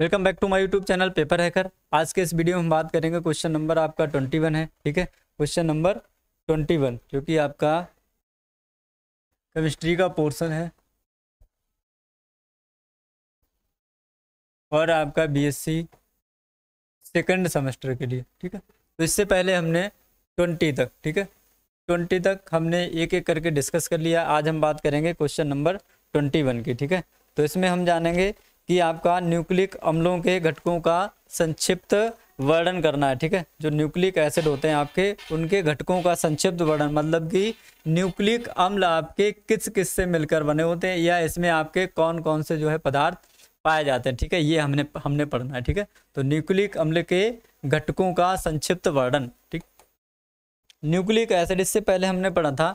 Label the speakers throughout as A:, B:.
A: welcome back to my YouTube channel paper hacker आज के इस वीडियो में हम बात करेंगे क्वेश्चन नंबर आपका ट्वेंटी वन है ठीक है क्वेश्चन नंबर ट्वेंटी वन जो कि आपका केमिस्ट्री का पोर्शन है और आपका बीएससी सेकंड सेमेस्टर के लिए ठीक है तो इससे पहले हमने ट्वेंटी तक ठीक है ट्वेंटी तक हमने एक एक करके डिस्कस कर लिया आज हम बात करेंगे क्वेश्चन नंबर ट्वेंटी वन की ठीक है तो इसमें हम जानेंगे कि आपका न्यूक्लिक अम्लों के घटकों का संक्षिप्त वर्णन करना है ठीक है जो न्यूक्लिक एसिड होते हैं आपके उनके घटकों का संक्षिप्त वर्णन मतलब कि न्यूक्लिक अम्ल आपके किस किस से मिलकर बने होते हैं या इसमें आपके कौन कौन से जो है पदार्थ पाए जाते हैं ठीक है ये हमने हमने पढ़ना है ठीक है तो न्यूक्लिक अम्ल के घटकों का संक्षिप्त वर्णन ठीक न्यूक्लिक एसिड इससे पहले हमने पढ़ा था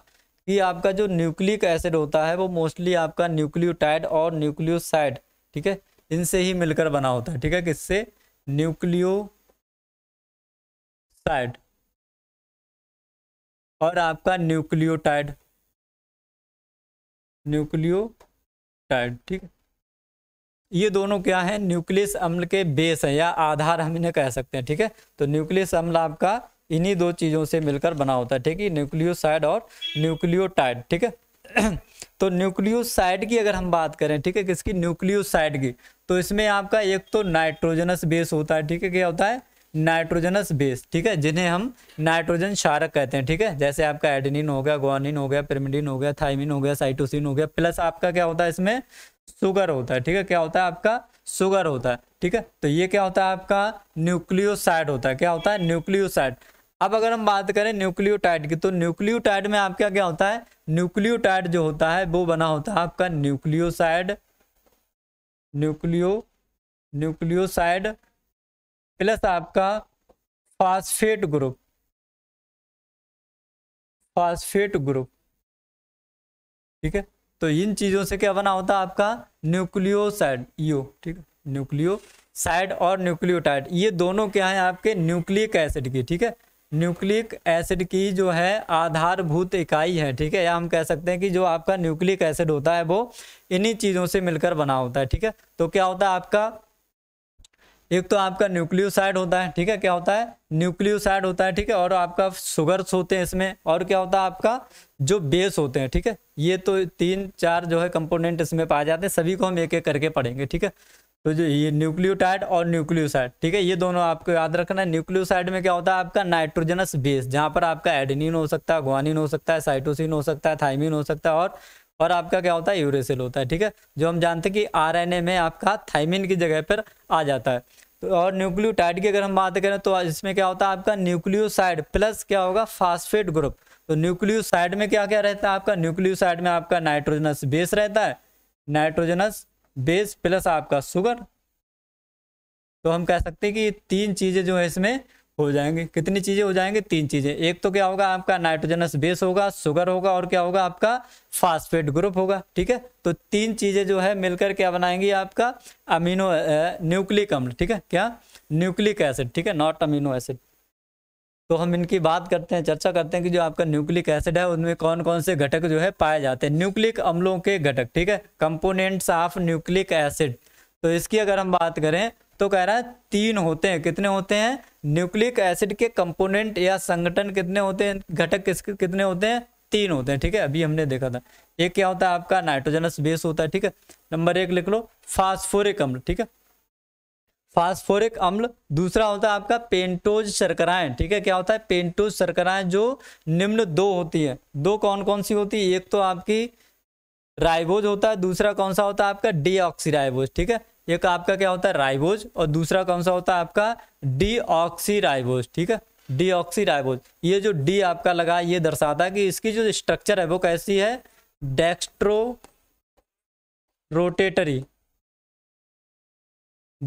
A: कि आपका जो न्यूक्लिक एसिड होता है वो मोस्टली आपका न्यूक्लियोटाइड और न्यूक्लियोसाइड ठीक है इनसे ही मिलकर बना होता है ठीक है किससे न्यूक्लियोसाइड और आपका न्यूक्लियोटाइड न्यूक्लियोटाइड ठीक है ये दोनों क्या है न्यूक्लियस अम्ल के बेस है या आधार हम इन्हें कह सकते हैं ठीक है तो न्यूक्लियस अम्ल आपका इन्हीं दो चीज़ों से मिलकर बना होता है ठीक है न्यूक्लियोसाइड और न्यूक्लियोटाइड ठीक है तो न्यूक्लियोसाइड की अगर हम बात करें ठीक है किसकी न्यूक्लियोसाइड की तो इसमें आपका एक तो नाइट्रोजनस बेस होता है ठीक है क्या होता है नाइट्रोजनस बेस ठीक है जिन्हें हम नाइट्रोजन शारक कहते हैं ठीक है जैसे आपका एडिनिन हो गया ग्वानिन हो गया पिरमिडिन हो गया थाइमिन हो गया साइटोसिन हो गया प्लस आपका क्या होता है इसमें शुगर होता है ठीक है क्या होता है आपका शुगर होता है ठीक है तो ये क्या होता है आपका न्यूक्लियोसाइड होता है क्या होता है न्यूक्लियोसाइड अब अगर हम बात करें न्यूक्लियोटाइड की तो न्यूक्लियोटाइड में आपका क्या होता है न्यूक्लियोटाइड जो होता है वो बना होता है आपका न्यूक्लियोसाइड न्यूक्लियो न्यूक्लियोसाइड प्लस आपका फास्फेट ग्रुप फास्फेट ग्रुप ठीक है तो इन चीजों से क्या बना होता है आपका न्यूक्लियोसाइड यो ठीक है न्यूक्लियोसाइड और न्यूक्लियोटाइड ये दोनों क्या है आपके न्यूक्लिक एसिड की ठीक है न्यूक्लिक एसिड की जो है आधारभूत इकाई है ठीक है या हम कह सकते हैं कि जो आपका न्यूक्लिक एसिड होता है वो इन्हीं चीज़ों से मिलकर बना होता है ठीक है तो क्या होता है आपका एक तो आपका न्यूक्लियोसाइड होता है ठीक है क्या होता है न्यूक्लियोसाइड होता है ठीक है और आपका शुगर्स होते हैं इसमें और क्या होता है आपका जो बेस होते हैं ठीक है ये तो तीन चार जो है कंपोनेंट इसमें पाए जाते हैं सभी को हम एक एक करके पढ़ेंगे ठीक है तो जो ये न्यूक्लियोटाइड और न्यूक्लियोसाइड ठीक है ये दोनों आपको याद रखना है न्यूक्लियोसाइड में क्या होता है आपका नाइट्रोजनस बेस जहाँ पर आपका एडनिन हो सकता है ग्वानिन हो सकता है साइटोसिन हो सकता है थाइमिन हो सकता है और और आपका क्या होता है यूरेसिल होता है ठीक है जो हम जानते हैं कि आरएनए में आपका थाइमिन की जगह पर आ जाता है तो और न्यूक्लियोटाइड की अगर हम बात करें तो इसमें क्या होता है आपका न्यूक्लियोसाइड प्लस क्या होगा फास्फेट ग्रुप तो न्यूक्लियोसाइड में क्या क्या रहता है आपका न्यूक्लियोसाइड में आपका नाइट्रोजनस बेस रहता है नाइट्रोजनस बेस प्लस आपका शुगर तो हम कह सकते हैं कि तीन चीज़ें जो है इसमें हो जाएंगी कितनी चीज़ें हो जाएंगी तीन चीज़ें एक तो क्या होगा आपका नाइट्रोजनस बेस होगा शुगर होगा और क्या होगा आपका फास्फेट ग्रुप होगा ठीक है तो तीन चीज़ें जो है मिलकर क्या बनाएंगी आपका अमीनो न्यूक्लिक अम्ल ठीक है क्या न्यूक्लिक एसिड ठीक है नॉट अमीनो एसिड तो हम इनकी बात करते हैं चर्चा करते हैं कि जो आपका न्यूक्लिक एसिड है उनमें कौन कौन से घटक जो है पाए जाते हैं न्यूक्लिक अम्लों के घटक ठीक है कंपोनेंट्स ऑफ न्यूक्लिक एसिड तो इसकी अगर हम बात करें तो कह रहा है तीन होते हैं कितने होते हैं न्यूक्लिक एसिड के कंपोनेंट या संगठन कितने होते हैं घटक कितने होते हैं तीन होते हैं ठीक है अभी हमने देखा था एक क्या होता है आपका नाइट्रोजनस बेस होता है ठीक है नंबर एक लिख लो फास्फोरिक अम्ल ठीक है फास्फोरिक अम्ल दूसरा होता है आपका पेंटोज शर्कराएं ठीक है क्या होता है पेंटोज शर्कराएं जो निम्न दो होती है दो कौन कौन सी होती है एक तो आपकी राइबोज होता है दूसरा कौन सा होता है आपका डीऑक्सीराइबोज ठीक है एक आपका क्या होता है राइबोज और दूसरा कौन सा होता है आपका डीऑक्सीराइबोज ठीक है डीऑक्सीराइबोज ये जो डी आपका लगा ये दर्शाता है कि इसकी जो स्ट्रक्चर है वो कैसी है डेक्स्ट्रो रोटेटरी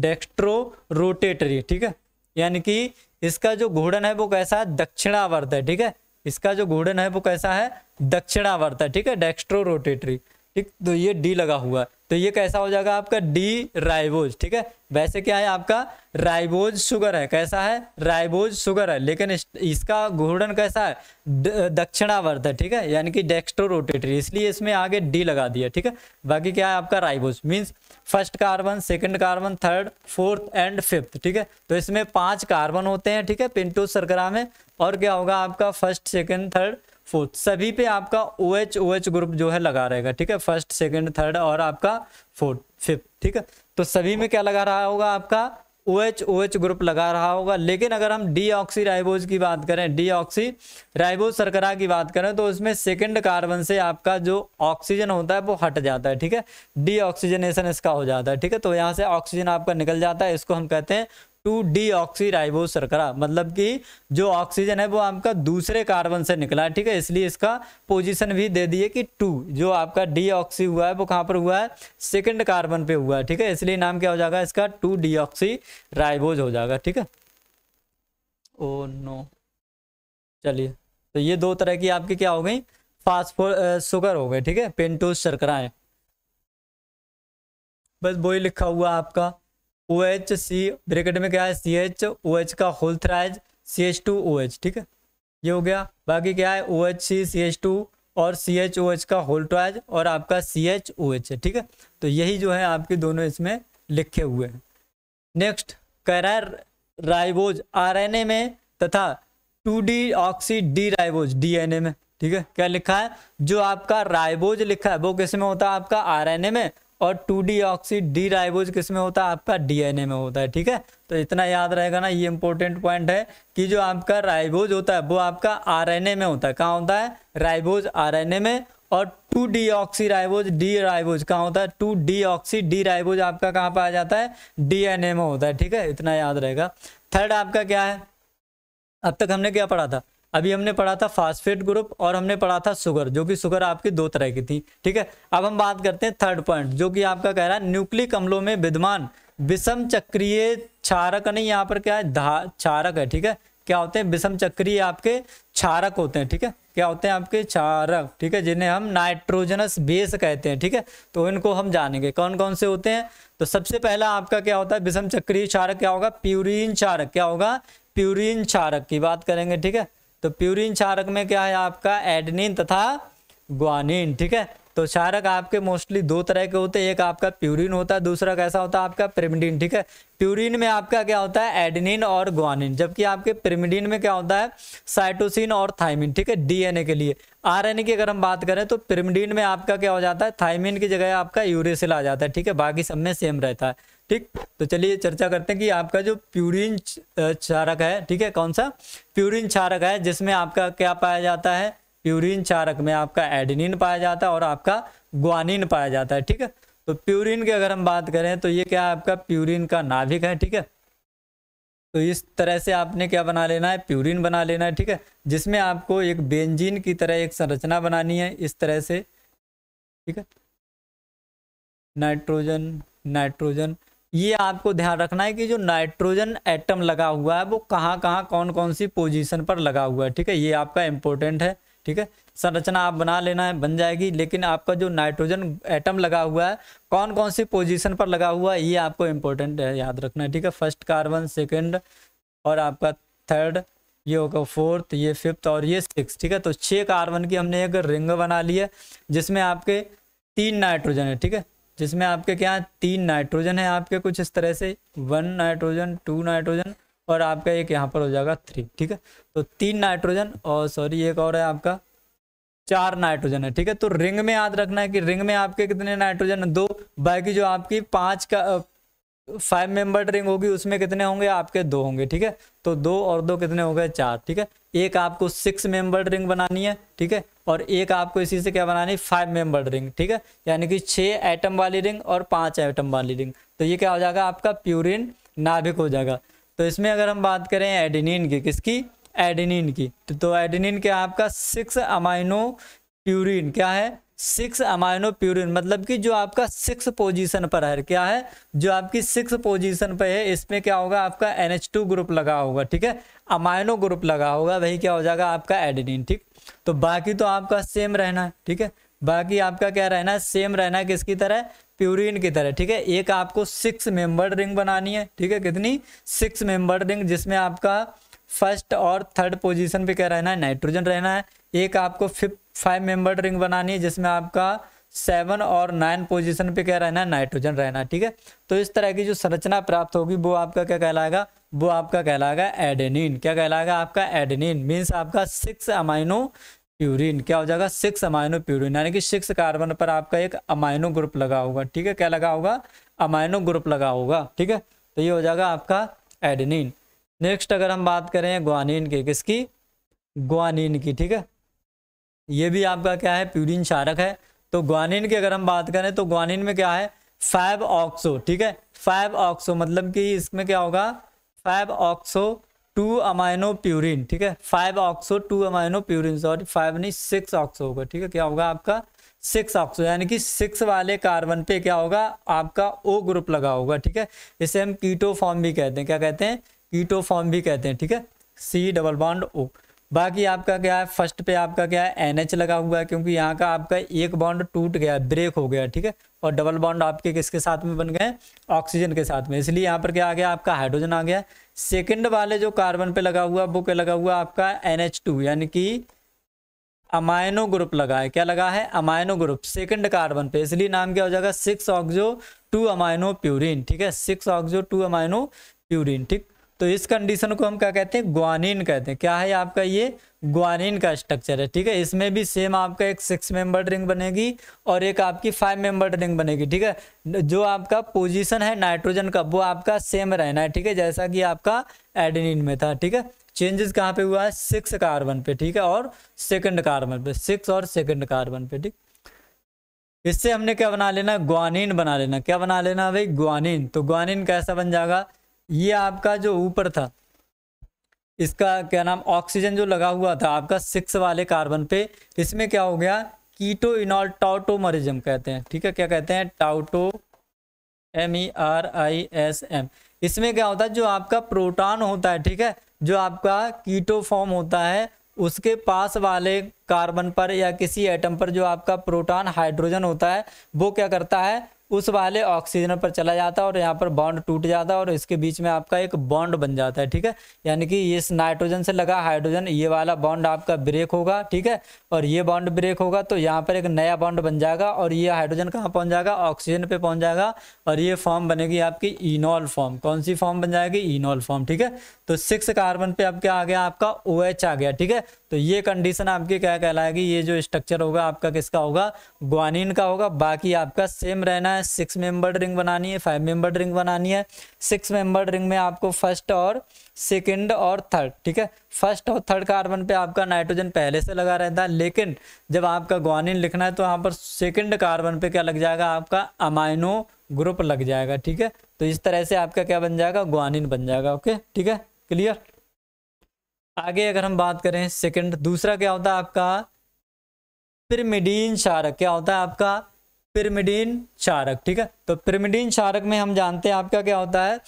A: डेक्स्ट्रो रोटेटरी ठीक है यानी कि इसका जो घूर्णन है वो कैसा है दक्षिणावर्त है ठीक है इसका जो घूर्णन है वो कैसा है दक्षिणावर्त है ठीक है डेक्स्ट्रो रोटेटरी ठीक तो ये डी लगा हुआ है तो ये कैसा हो जाएगा आपका डी राइबोज ठीक है वैसे क्या है आपका राइबोज शुगर है कैसा है राइबोज शुगर है लेकिन इसका घूर्णन कैसा है दक्षिणावर्त है ठीक है यानी कि डेक्स्ट्रो रोटेटरी इसलिए इसमें आगे डी लगा दिया ठीक है बाकी क्या है आपका ribose means first carbon second carbon third fourth and fifth ठीक है तो इसमें पाँच कार्बन होते हैं ठीक है पिंटू सरकरा में और क्या होगा आपका फर्स्ट सेकेंड थर्ड फोर्थ सभी पे आपका O H O H group जो है लगा रहेगा ठीक है फर्स्ट सेकेंड थर्ड और आपका फोर्थ फिफ्थ ठीक है तो सभी में क्या लगा रहा होगा आपका O H O H group लगा रहा होगा लेकिन अगर हम डी ऑक्सी राइबोज की बात करें डी ऑक्सी राइबोज सरकरा की बात करें तो उसमें सेकेंड कार्बन से आपका जो ऑक्सीजन होता है वो हट जाता है ठीक है डी ऑक्सीजनेशन इसका हो जाता है ठीक है तो यहाँ से ऑक्सीजन आपका निकल जाता है इसको हम कहते हैं टू डी ऑक्सीराइबो सरकरा मतलब कि जो ऑक्सीजन है वो आपका दूसरे कार्बन से निकला है ठीक है इसलिए इसका पोजीशन भी दे दिए कि टू जो आपका डी ऑक्सी हुआ है वो कहाँ पर हुआ है सेकंड कार्बन पे हुआ है ठीक है इसलिए नाम क्या हो जाएगा इसका टू डी ऑक्सी राइबोज हो जाएगा ठीक है ओ नो चलिए तो ये दो तरह की आपकी क्या हो गई फास्फो शुगर हो गए ठीक है पेंटोज शर्कराएं बस वही लिखा हुआ आपका ओ एच सी ब्रेकेट में क्या है सी एच ओ एच का whole thrice C H two O H ठीक है ये हो गया बाकी क्या है O H C C H two और सी एच ओ एच का होल ट्राइज और आपका सी एच ओ एच है ठीक है तो यही जो है आपके दोनों इसमें लिखे हुए हैं नेक्स्ट कह रहा है राइबोज ए में तथा two deoxy D ribose A में ठीक है क्या लिखा है जो आपका राइबोज लिखा है वो किस में होता है आपका आर एन ए में और two deoxy D ribose किस में होता है आपका डीएनए में होता है ठीक है तो इतना याद रहेगा ना ये इंपॉर्टेंट पॉइंट है कि जो आपका राइबोज होता है वो आपका आरएनए में होता है कहाँ होता है राइबोज आरएनए में और two deoxy ribose D ribose कहाँ होता है two deoxy D ribose आपका कहाँ पर आ जाता है डीएनए में होता है ठीक है इतना याद रहेगा थर्ड आपका क्या है अब तक हमने क्या पढ़ा था अभी हमने पढ़ा था फास्फेट ग्रुप और हमने पढ़ा था सुगर जो कि सुगर आपकी दो तरह की थी ठीक है अब हम बात करते हैं थर्ड पॉइंट जो कि आपका कह रहा है न्यूक्लिक अम्लों में विद्यमान विषम चक्रीय क्षारक नहीं यहाँ पर क्या है धा क्षारक है ठीक है क्या होते हैं विषम चक्रीय आपके क्षारक होते हैं ठीक है क्या होते हैं आपके क्षारक ठीक है जिन्हें हम नाइट्रोजनस बेस कहते हैं ठीक है तो इनको हम जानेंगे कौन कौन से होते हैं तो सबसे पहला आपका क्या होता है विषम चक्रीय क्षारक क्या होगा प्यूरिन क्षारक क्या होगा प्यूरिन क्षारक की बात करेंगे ठीक है तो प्यूरिन क्षारक में क्या है आपका एडनिन तथा ग्वानिन ठीक है तो क्षारक आपके मोस्टली दो तरह के होते हैं एक आपका प्यूरिन होता है दूसरा कैसा होता है आपका प्रिमिडिन ठीक है प्यूरिन में आपका क्या होता है एडनिन और ग्वानिन जबकि आपके प्रिमिडिन में क्या होता है साइटोसिन और थाइमिन ठीक है डीएनए के लिए आरएनए की अगर हम बात करें तो प्रिमिडिन में आपका क्या हो जाता है थाइमिन की जगह आपका यूरेसिल आ जाता है ठीक है बाकी सब में सेम रहता है ठीक तो चलिए चर्चा करते हैं कि आपका जो प्यूरिन क्षारक है ठीक है कौन सा प्यूरिन क्षारक है जिसमें आपका क्या पाया जाता है प्यूरिन क्षारक में आपका एडिनिन पाया जाता है और आपका ग्वानिन पाया जाता है ठीक है तो प्यूरिन की अगर हम बात करें तो ये क्या आपका प्यूरिन का नाभिक है ठीक है तो इस तरह से आपने क्या बना लेना है प्यूरिन बना लेना है ठीक है जिसमें आपको एक बेंजीन की तरह एक संरचना बनानी है इस तरह से ठीक है नाइट्रोजन नाइट्रोजन ये आपको ध्यान रखना है कि जो नाइट्रोजन एटम लगा हुआ है वो कहाँ कहाँ कौन कौन सी पोजीशन पर लगा हुआ है ठीक है ये आपका इम्पोर्टेंट है ठीक है संरचना आप बना लेना है बन जाएगी लेकिन आपका जो नाइट्रोजन एटम लगा हुआ है कौन कौन सी पोजीशन पर लगा हुआ है ये आपको इम्पोर्टेंट है याद रखना है ठीक है फर्स्ट कार्बन सेकेंड और आपका थर्ड ये होगा फोर्थ ये फिफ्थ और ये सिक्स ठीक है तो छः कार्बन की हमने एक रिंग बना ली है जिसमें आपके तीन नाइट्रोजन है ठीक है जिसमें आपके क्या तीन नाइट्रोजन है आपके कुछ इस तरह से वन नाइट्रोजन टू नाइट्रोजन और आपका एक यहाँ पर हो जाएगा थ्री ठीक है तो तीन नाइट्रोजन और सॉरी एक और है आपका चार नाइट्रोजन है ठीक है तो रिंग में याद रखना है कि रिंग में आपके कितने नाइट्रोजन है दो बाकी जो आपकी पाँच का फाइव मेंबर रिंग होगी उसमें कितने होंगे आपके दो होंगे ठीक है तो दो और दो कितने हो गए चार ठीक है एक आपको सिक्स मेंबर्ड रिंग बनानी है ठीक है और एक आपको इसी से क्या बनानी है फाइव मेंबर्ड रिंग ठीक है यानी कि छः आइटम वाली रिंग और पाँच आइटम वाली रिंग तो ये क्या हो जाएगा आपका प्यूरिन नाभिक हो जाएगा तो इसमें अगर हम बात करें एडिनिन की किसकी एडिनिन की तो एडिनिन क्या आपका सिक्स अमाइनो प्यूरिन क्या है सिक्स अमाइनो प्यूरिन मतलब कि जो आपका सिक्स पोजीशन पर है क्या है जो आपकी सिक्स पोजीशन पर है इसमें क्या होगा आपका एन ग्रुप लगा होगा ठीक है अमाइनो ग्रुप लगा होगा वही क्या हो जाएगा आपका एडिनिन ठीक तो बाकी तो आपका सेम रहना है ठीक है बाकी आपका क्या रहना है सेम रहना है किसकी तरह प्यूरिन की तरह ठीक है एक आपको सिक्स मेंबर रिंग बनानी है ठीक है कितनी सिक्स मेंबर रिंग जिसमें आपका फर्स्ट और थर्ड पोजीशन पे क्या रहना है नाइट्रोजन रहना है एक आपको फिफ्थ फाइव मेंबर रिंग बनानी है जिसमें आपका सेवन और नाइन पोजीशन पे क्या रहना है नाइट्रोजन रहना है ठीक है तो इस तरह की जो संरचना प्राप्त होगी वो आपका क्या कहलाएगा वो आपका कहलाएगा एडेनिन क्या कहलाएगा आपका एडेनिन मीन्स आपका सिक्स अमाइनो प्यूरिन क्या हो जाएगा सिक्स अमाइनो प्यूरिन यानी कि सिक्स कार्बन पर आपका एक अमाइनो ग्रुप लगा होगा ठीक है क्या लगा होगा अमाइनो ग्रुप लगा होगा ठीक है तो ये हो जाएगा आपका एडेनिन नेक्स्ट अगर हम बात करें ग्वानिन की किसकी ग्वानिन की ठीक है ये भी आपका क्या है प्यूरिन क्षारक है तो ग्वानिन की अगर हम बात करें तो ग्वानिन में क्या है फाइव ऑक्सो ठीक है फाइव ऑक्सो मतलब कि इसमें क्या होगा five oxo two amino purine ठीक है five oxo two amino purine sorry five नहीं सिक्स ऑक्सो होगा ठीक है क्या होगा आपका सिक्स ऑक्सो यानी कि सिक्स वाले कार्बन पे क्या होगा आपका ओ ग्रुप लगा होगा ठीक है इसे हम कीटो फॉर्म भी कहते हैं क्या कहते हैं कीटो फॉर्म भी कहते हैं ठीक है सी डबल बॉन्ड ओ बाकी आपका क्या है फर्स्ट पे आपका क्या है एन लगा हुआ है क्योंकि यहाँ का आपका एक बॉन्ड टूट गया ब्रेक हो गया ठीक है और डबल बॉन्ड आपके किसके साथ में बन गए ऑक्सीजन के साथ में इसलिए यहाँ पर क्या आ गया आपका हाइड्रोजन आ गया सेकंड वाले जो कार्बन पे लगा हुआ वो क्या लगा हुआ आपका एन यानी कि अमाइनो ग्रुप लगा है क्या लगा है अमाइनो ग्रुप सेकंड कार्बन पे इसलिए नाम क्या हो जाएगा six oxo two amino purine ठीक है six oxo two amino purine ठीक तो इस कंडीशन को हम क्या कहते हैं ग्वानिन कहते हैं क्या है आपका ये ग्वानिन का स्ट्रक्चर है ठीक है इसमें भी सेम आपका एक सिक्स मेंबर रिंग बनेगी और एक आपकी फाइव मेंबर रिंग बनेगी ठीक है जो आपका पोजीशन है नाइट्रोजन का वो आपका सेम रहना है ठीक है जैसा कि आपका एडिनिन में था ठीक है चेंजेस कहाँ पे हुआ है सिक्स कार्बन पे ठीक है और सेकेंड कार्बन पे सिक्स और सेकेंड कार्बन पे ठीक इससे हमने क्या बना लेना ग्वानिन बना लेना क्या बना लेना भाई ग्वानिन तो ग्वानिन कैसा बन जाएगा ये आपका जो ऊपर था इसका क्या नाम ऑक्सीजन जो लगा हुआ था आपका सिक्स वाले कार्बन पे इसमें क्या हो गया कीटो इनॉल टाउटोमरिजम कहते हैं ठीक है क्या कहते हैं tauto M E R I S M इसमें क्या होता है जो आपका प्रोटॉन होता है ठीक है जो आपका कीटो फॉर्म होता है उसके पास वाले कार्बन पर या किसी एटम पर जो आपका प्रोटॉन हाइड्रोजन होता है वो क्या करता है उस वाले ऑक्सीजन पर चला जाता है और यहाँ पर बॉन्ड टूट जाता है और इसके बीच में आपका एक बॉन्ड बन जाता है ठीक है यानी कि इस नाइट्रोजन से लगा हाइड्रोजन ये वाला बॉन्ड आपका ब्रेक होगा ठीक है और ये बॉन्ड ब्रेक होगा तो यहाँ पर एक नया बॉन्ड बन जाएगा और ये हाइड्रोजन कहाँ पहुँच जाएगा ऑक्सीजन पे पहुँच जाएगा और ये फॉर्म बनेगी आपकी इनॉल फॉर्म कौन सी फॉर्म बन जाएगी इनॉल फॉर्म ठीक है तो सिक्स कार्बन पर अब क्या आ गया आपका ओ OH आ गया ठीक है तो ये कंडीशन आपकी क्या कहलाएगी ये जो स्ट्रक्चर होगा आपका किसका होगा ग्वानिन का होगा बाकी आपका सेम रहना है है सिक्स मेंबर्ड रिंग बनानी है फाइव मेंबर्ड रिंग बनानी है सिक्स मेंबर्ड रिंग में आपको फर्स्ट और सेकंड और थर्ड ठीक है फर्स्ट और थर्ड कार्बन पे आपका नाइट्रोजन पहले से लगा रहता है लेकिन जब आपका ग्वानिन लिखना है तो वहाँ पर सेकंड कार्बन पे क्या लग जाएगा आपका अमाइनो ग्रुप लग जाएगा ठीक है तो इस तरह से आपका क्या बन जाएगा ग्वानिन बन जाएगा ओके ठीक है क्लियर आगे अगर हम बात करें सेकेंड दूसरा क्या होता है आपका पिरमिडीन क्षारक क्या होता है आपका पिरमिडीन क्षारक ठीक है तो पिरमिडीन क्षारक में हम जानते हैं आपका क्या होता है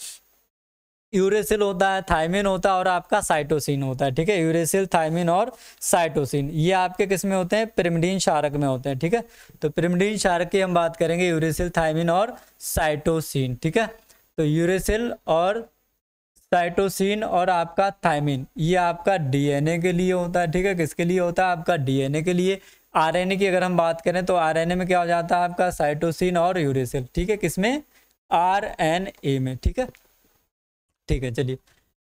A: यूरेसिल होता है थायमिन होता है और आपका साइटोसिन होता है ठीक है यूरेसिल थायमिन और साइटोसिन ये आपके किस में होते हैं पिरमिडीन शारक में होते हैं ठीक है तो पिरमिडीन शारक की हम बात करेंगे यूरेसिल थायमिन और साइटोसिन ठीक है तो यूरेसिल और साइटोसिन और आपका थायमिन ये आपका डीएनए के लिए होता है ठीक है किसके लिए होता है आपका डीएनए के लिए आरएनए की अगर हम बात करें तो आरएनए में क्या हो जाता है आपका साइटोसिन और यूरेसिल ठीक है किसमें आरएनए में ठीक है ठीक है चलिए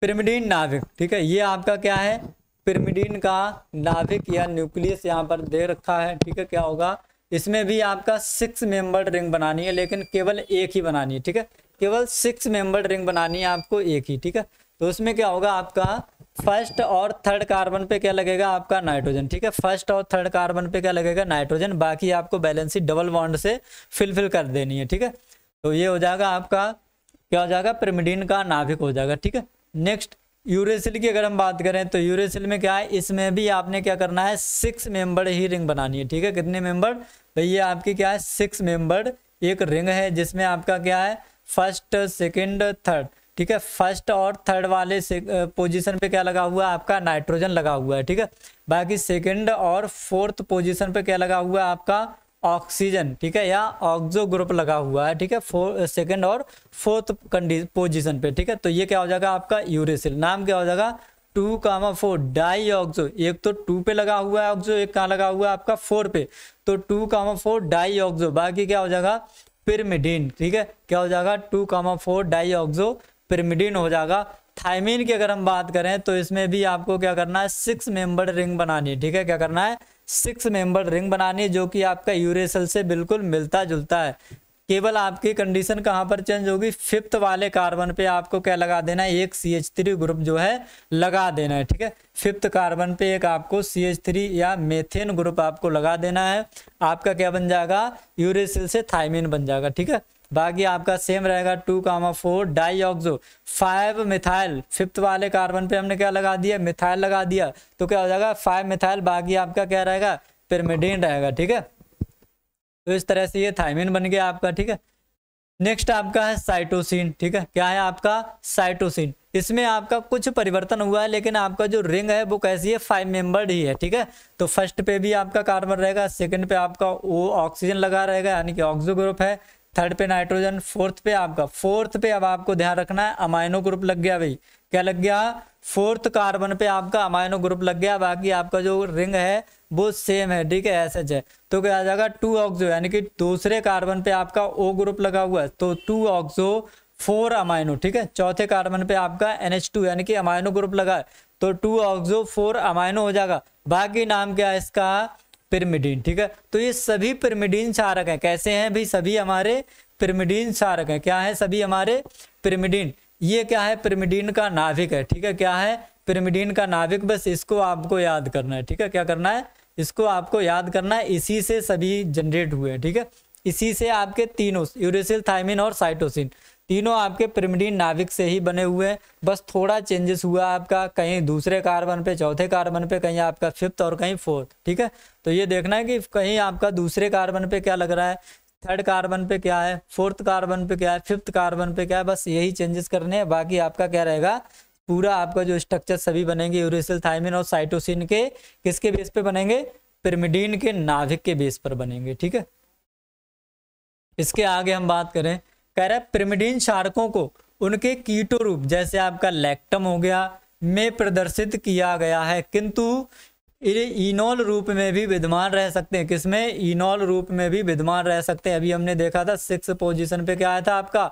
A: पिरमिडीन नाभिक ठीक है ये आपका क्या है पिरमिडीन का नाभिक या न्यूक्लियस यहाँ पर दे रखा है ठीक है क्या होगा इसमें भी आपका सिक्स मेंबर रिंग बनानी है लेकिन केवल एक ही बनानी है ठीक है केवल सिक्स मेंबर रिंग बनानी है आपको एक ही ठीक है तो उसमें क्या होगा आपका फर्स्ट और थर्ड कार्बन पे क्या लगेगा आपका नाइट्रोजन ठीक है फर्स्ट और थर्ड कार्बन पे क्या लगेगा नाइट्रोजन बाकी आपको बैलेंसी डबल बॉन्ड से फिलफिल कर देनी है ठीक है तो ये हो जाएगा आपका क्या हो जाएगा पिरमिडीन का नाभिक हो जाएगा ठीक है नेक्स्ट यूरेसिल की अगर हम बात करें तो यूरेसिल में क्या है इसमें भी आपने क्या करना है सिक्स मेंबर ही रिंग बनानी है ठीक है कितने मेंबर भाई तो ये आपकी क्या है सिक्स मेंबर एक रिंग है जिसमें आपका क्या है फर्स्ट सेकंड थर्ड ठीक है फर्स्ट और थर्ड वाले पोजीशन पे क्या लगा हुआ है आपका नाइट्रोजन लगा हुआ है ठीक है बाकी सेकंड और फोर्थ पोजीशन पे क्या लगा हुआ है आपका ऑक्सीजन ठीक है या ऑक्जो ग्रुप लगा हुआ है ठीक है फोर सेकेंड और फोर्थ कंडी पोजिशन पे ठीक है तो ये क्या हो जाएगा आपका यूरेसिल नाम क्या हो जाएगा two comma four di oxo एक तो टू पे लगा हुआ है ऑक्सो एक कहाँ लगा हुआ है आपका फोर पे तो two comma four di oxo बाकी क्या हो जाएगा पिरमिडीन ठीक है क्या हो जाएगा two comma four di oxo pyrimidine हो जाएगा थायमीन की अगर हम बात करें तो इसमें भी आपको क्या करना है सिक्स मेंबर रिंग बनानी ठीक है क्या करना है सिक्स मेंबर रिंग बनानी जो कि आपका यूरेसल से बिल्कुल मिलता जुलता है केवल आपकी कंडीशन कहां पर चेंज होगी फिफ्थ वाले कार्बन पे आपको क्या लगा देना है एक सी एच थ्री ग्रुप जो है लगा देना है ठीक है फिफ्थ कार्बन पे एक आपको सी एच थ्री या मेथेन ग्रुप आपको लगा देना है आपका क्या बन जाएगा यूरेसिल से थायमिन बन जाएगा ठीक है बाकी आपका सेम रहेगा two comma four di oxo five methyl fifth वाले कार्बन पे हमने क्या लगा दिया मिथाइल लगा दिया तो क्या हो जाएगा फाइव मिथाइल बाकी आपका क्या रहेगा पिरमिडीन रहेगा ठीक है तो इस तरह से ये थाइमिन बन गया आपका ठीक है नेक्स्ट आपका है साइटोसिन ठीक है क्या है आपका साइटोसिन इसमें आपका कुछ परिवर्तन हुआ है लेकिन आपका जो रिंग है वो कैसी है फाइव मेंबर्ड ही है ठीक है तो फर्स्ट पे भी आपका कार्बन रहेगा सेकंड पे आपका ओ ऑक्सीजन लगा रहेगा यानी कि ऑक्सो ग्रुप है थर्ड पे नाइट्रोजन फोर्थ पे आपका फोर्थ पे अब आपको ध्यान रखना है अमाइनो ग्रुप लग गया भाई क्या लग गया फोर्थ कार्बन पे आपका अमाइनो ग्रुप लग गया बाकी आपका जो रिंग है वो सेम है ठीक है ऐसे है तो क्या आ जाएगा टू ऑक्सो यानी कि दूसरे कार्बन पे आपका ओ ग्रुप लगा हुआ है तो टू ऑक्सो फोर अमाइनो ठीक है चौथे कार्बन पे आपका एन एच टू यानी कि अमाइनो ग्रुप लगा है तो टू ऑक्सो फोर अमाइनो हो जाएगा बाकी नाम क्या है इसका पिरमिडीन ठीक है तो ये सभी पिरमिडीन क्षारक हैं कैसे हैं भाई सभी हमारे पिरमिडीन क्षारक हैं क्या है सभी हमारे पिरमिडीन ये क्या है पिरमिडीन का नाभिक है ठीक है क्या है पिरमिडीन का नाभिक बस इसको आपको याद करना है ठीक है क्या करना है इसको आपको याद करना है इसी से सभी जनरेट हुए हैं ठीक है इसी से आपके तीनों यूरेसिल थाइमिन और साइटोसिन तीनों आपके प्रिमिडीन नाविक से ही बने हुए हैं बस थोड़ा चेंजेस हुआ आपका कहीं दूसरे कार्बन पे चौथे कार्बन पे कहीं आपका फिफ्थ और कहीं फोर्थ ठीक है तो ये देखना है कि कहीं आपका दूसरे कार्बन पे क्या लग रहा है थर्ड कार्बन पे क्या है फोर्थ कार्बन पे क्या है फिफ्थ कार्बन पे क्या है बस यही चेंजेस करने हैं बाकी आपका क्या रहेगा पूरा आपका जो स्ट्रक्चर सभी बनेंगे यूरिसल थाइमिन और साइटोसिन के किसके बेस पे बनेंगे पिरमिडीन के नाभिक के बेस पर बनेंगे ठीक है इसके आगे हम बात करें कह प्रिमिडीन शारकों को उनके कीटो रूप जैसे आपका लैक्टम हो गया में प्रदर्शित किया गया है किंतु इनोल रूप में भी विद्यमान रह सकते हैं किसमें इनोल रूप में भी विद्यमान रह सकते हैं अभी हमने देखा था सिक्स पोजिशन पे क्या आया था आपका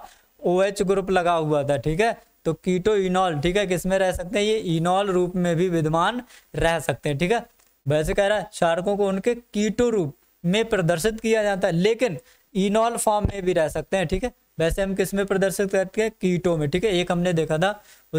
A: ओ OH ग्रुप लगा हुआ था ठीक है तो कीटो इनॉल ठीक है किसमें रह सकते हैं ये इनोल रूप में भी विद्यमान रह सकते हैं ठीक है वैसे कह रहा है शारकों को उनके कीटो रूप में प्रदर्शित किया जाता है लेकिन इनोल फॉर्म में भी रह सकते हैं ठीक है वैसे हम किस में प्रदर्शित करते हैं कीटो में ठीक है एक हमने देखा था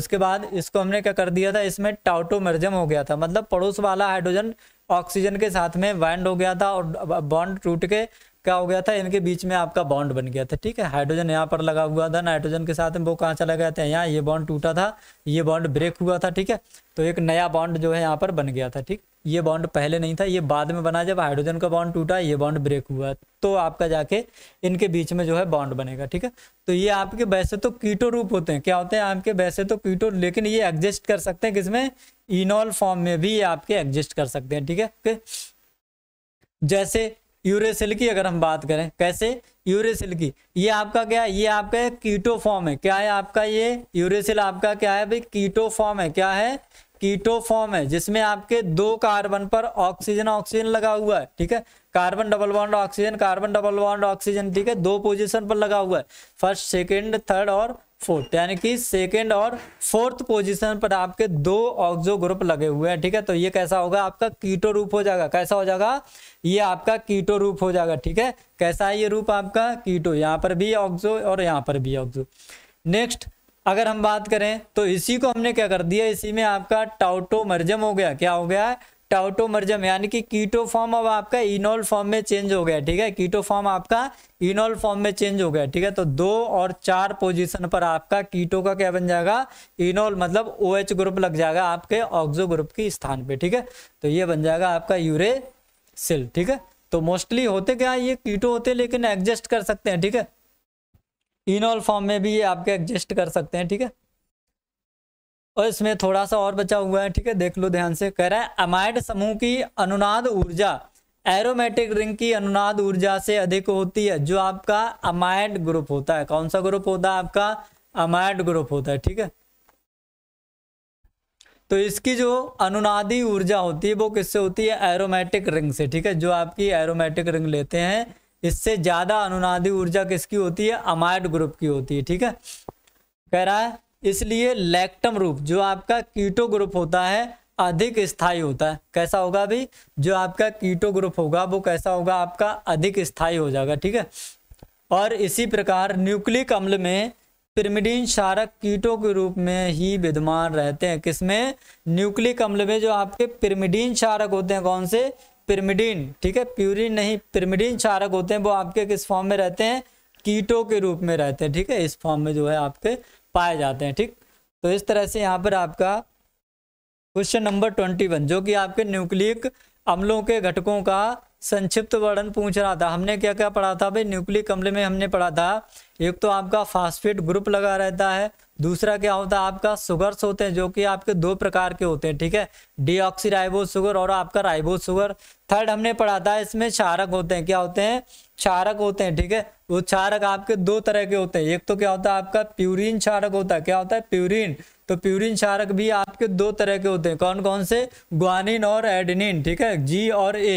A: उसके बाद इसको हमने क्या कर दिया था इसमें टाउटोमर्जम हो गया था मतलब पड़ोस वाला हाइड्रोजन ऑक्सीजन के साथ में वैंड हो गया था और बॉन्ड टूट के क्या हो गया था इनके बीच में आपका बॉन्ड बन गया था ठीक है हाइड्रोजन यहाँ पर लगा हुआ था नाइट्रोजन के साथ में वो कहाँ चला गया था यहाँ ये बॉन्ड टूटा था ये बॉन्ड ब्रेक हुआ था ठीक है तो एक नया बॉन्ड जो है यहाँ पर बन गया था ठीक ये बॉन्ड पहले नहीं था ये बाद में बना जब हाइड्रोजन का बॉन्ड टूटा ये बॉन्ड ब्रेक हुआ तो आपका जाके इनके बीच में जो है बॉन्ड बनेगा ठीक है तो ये आपके वैसे तो कीटो रूप होते हैं क्या होते हैं आपके वैसे तो कीटो लेकिन ये एग्जिस्ट कर सकते हैं किसमें इनॉल फॉर्म में भी ये आपके एग्जिस्ट कर सकते हैं ठीक है जैसे यूरेसिल की अगर हम बात करें कैसे यूरेसिल की ये आपका क्या है ये आपका कीटो फॉर्म है क्या है आपका ये यूरेसिल आपका क्या है भाई कीटो फॉर्म है क्या है कीटो फॉर्म है जिसमें आपके दो कार्बन पर ऑक्सीजन ऑक्सीजन लगा हुआ है ठीक है carbon double bond oxygen carbon double bond oxygen ठीक है दो पोजीशन पर लगा हुआ है फर्स्ट सेकंड थर्ड और फोर्थ यानी कि सेकेंड और फोर्थ पोजीशन पर आपके दो ऑक्जो ग्रुप लगे हुए हैं ठीक है तो ये कैसा होगा आपका कीटो रूप हो जाएगा कैसा हो जाएगा ये आपका कीटो रूप हो जाएगा ठीक है कैसा है ये रूप आपका कीटो यहाँ पर भी ऑक्जो और यहाँ पर भी ऑक्जो नेक्स्ट अगर हम बात करें तो इसी को हमने क्या कर दिया इसी में आपका टाउटो मर्जम हो गया क्या हो गया है टाउटोमर्जम यानी कि कीटो फॉर्म अब आपका इनोल फॉर्म में चेंज हो गया ठीक है कीटो फॉर्म आपका इनोल फॉर्म में चेंज हो गया ठीक है तो दो और चार पोजीशन पर आपका कीटो का क्या बन जाएगा इनोल मतलब ओ OH ग्रुप लग जाएगा आपके ऑक्सो ग्रुप के स्थान पे ठीक है तो ये बन जाएगा आपका यूरे सेल ठीक है तो मोस्टली होते क्या ये कीटो होते लेकिन एडजस्ट कर सकते हैं ठीक है इनोल फॉर्म में भी ये आपके एडजस्ट कर सकते हैं ठीक है और इसमें थोड़ा सा और बचा हुआ है ठीक है देख लो ध्यान से कह रहा है अमाइड समूह की अनुनाद ऊर्जा एरोमेटिक रिंग की अनुनाद ऊर्जा से अधिक होती है जो आपका अमाइड ग्रुप होता है कौन सा ग्रुप होता है आपका अमाइड ग्रुप होता है ठीक है तो इसकी जो अनुनादी ऊर्जा होती है वो किससे होती है एरोमेटिक रिंग से ठीक है जो आपकी एरोमेटिक रिंग लेते हैं इससे ज़्यादा अनुनादी ऊर्जा किसकी होती है अमाइड ग्रुप की होती है ठीक है कह रहा है इसलिए लैक्टम रूप जो आपका कीटो ग्रुप होता है अधिक स्थायी होता है कैसा होगा अभी जो आपका कीटो ग्रुप होगा वो कैसा होगा आपका अधिक स्थायी हो जाएगा ठीक है और इसी प्रकार न्यूक्लिक अम्ल में पिरमिडीन शारक कीटों के रूप में ही विद्यमान रहते हैं किसमें न्यूक्लिक अम्ल में जो आपके पिरमिडीन क्षारक होते हैं कौन से पिरमिडीन ठीक है प्यूरिन नहीं पिरमिडीन क्षारक होते हैं वो आपके किस फॉर्म में रहते हैं कीटों के रूप में रहते हैं ठीक है इस फॉर्म में जो है आपके पाए जाते हैं ठीक तो इस तरह से यहाँ पर आपका क्वेश्चन नंबर ट्वेंटी वन जो कि आपके न्यूक्लिक अम्लों के घटकों का संक्षिप्त वर्णन पूछ रहा था हमने क्या क्या पढ़ा था भाई न्यूक्लिक अम्ल में हमने पढ़ा था एक तो आपका फास्फेट ग्रुप लगा रहता है दूसरा क्या होता है आपका सुगर्स होते हैं जो कि आपके दो प्रकार के होते हैं ठीक है डीऑक्सीराइबो सुगर और आपका राइबो सुगर थर्ड हमने पढ़ा था इसमें क्षारक होते हैं क्या होते हैं क्षारक होते हैं ठीक है वो क्षारक आपके दो तरह के होते हैं एक तो क्या होता है आपका प्यूरिन क्षारक होता है क्या होता है प्यूरिन तो प्यूरिन क्षारक भी आपके दो तरह के होते हैं कौन कौन से ग्वानिन और एडनिन ठीक है जी और ए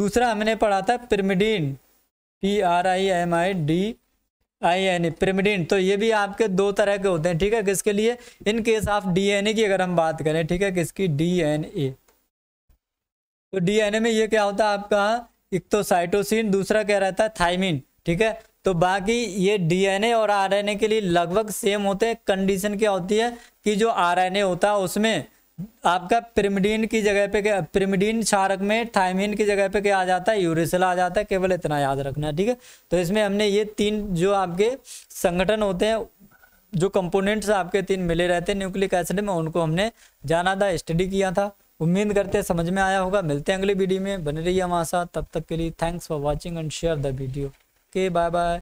A: दूसरा हमने पढ़ा था pyrimidine P R I M I D I N A pyrimidine तो ये भी आपके दो तरह के होते हैं ठीक है किसके लिए इन केस ऑफ डीएनए की अगर हम बात करें ठीक है किसकी डीएनए तो डीएनए में ये क्या होता है आपका एक तो साइटोसिन दूसरा क्या रहता है थाइमिन ठीक है तो बाकी ये डीएनए और आरएनए के लिए लगभग सेम होते हैं कंडीशन क्या होती है कि जो आरएनए होता है उसमें आपका पिरिमिडीन की जगह पे पिरिमिडीन क्षारक में थायमिन की जगह पे क्या आ जाता है यूरिसल आ जाता है केवल इतना याद रखना है ठीक है तो इसमें हमने ये तीन जो आपके संगठन होते हैं जो कंपोनेंट्स आपके तीन मिले रहते हैं न्यूक्लिक एसिड में उनको हमने जाना था स्टडी किया था उम्मीद करते हैं समझ में आया होगा मिलते हैं अगली वीडियो में बने रही हमारे साथ तब तक के लिए thanks for watching and share the video के बाय बाय